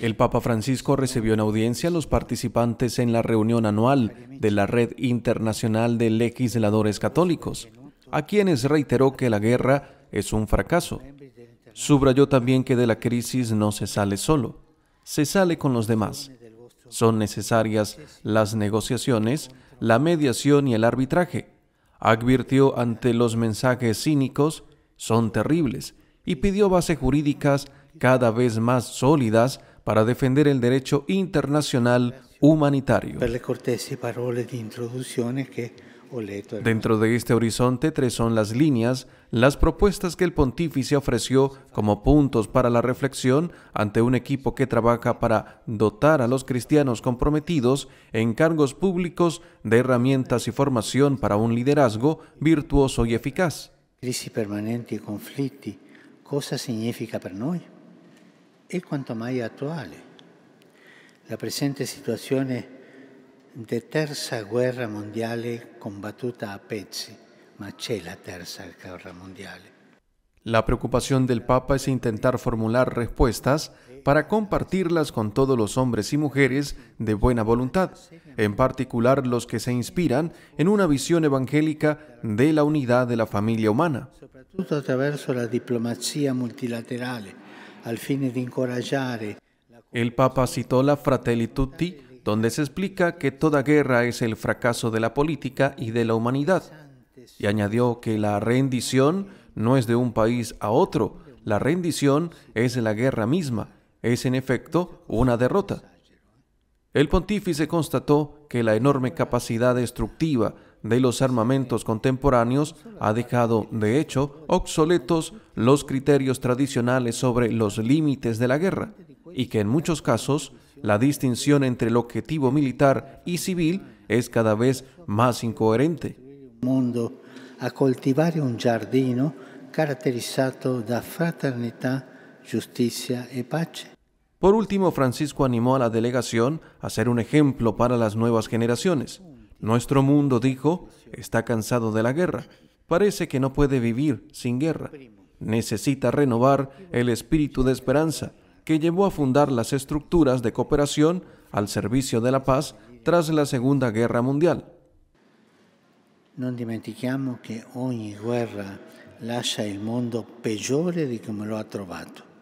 El Papa Francisco recibió en audiencia a los participantes en la reunión anual de la Red Internacional de Legisladores Católicos, a quienes reiteró que la guerra es un fracaso. Subrayó también que de la crisis no se sale solo, se sale con los demás. Son necesarias las negociaciones, la mediación y el arbitraje. Advirtió ante los mensajes cínicos, son terribles y pidió bases jurídicas cada vez más sólidas para defender el derecho internacional humanitario. Dentro de este horizonte, tres son las líneas, las propuestas que el pontífice ofreció como puntos para la reflexión ante un equipo que trabaja para dotar a los cristianos comprometidos en cargos públicos de herramientas y formación para un liderazgo virtuoso y eficaz. Crisis permanente y Cosa significa per noi e quanto mai attuale la presente situazione di terza guerra mondiale combattuta a pezzi, ma c'è la terza guerra mondiale. La preocupación del Papa es intentar formular respuestas para compartirlas con todos los hombres y mujeres de buena voluntad, en particular los que se inspiran en una visión evangélica de la unidad de la familia humana. El Papa citó la Fratelli Tutti, donde se explica que toda guerra es el fracaso de la política y de la humanidad, y añadió que la rendición no es de un país a otro, la rendición es la guerra misma, es en efecto una derrota. El pontífice constató que la enorme capacidad destructiva de los armamentos contemporáneos ha dejado, de hecho, obsoletos los criterios tradicionales sobre los límites de la guerra y que en muchos casos la distinción entre el objetivo militar y civil es cada vez más incoherente. Mundo a cultivar un jardín caracterizado da fraternidad justicia y paz. Por último, Francisco animó a la delegación a ser un ejemplo para las nuevas generaciones. Nuestro mundo, dijo, está cansado de la guerra. Parece que no puede vivir sin guerra. Necesita renovar el espíritu de esperanza que llevó a fundar las estructuras de cooperación al servicio de la paz tras la Segunda Guerra Mundial. No dimentichiamo que ogni guerra lascia el mundo peggiore di come lo ha trovato.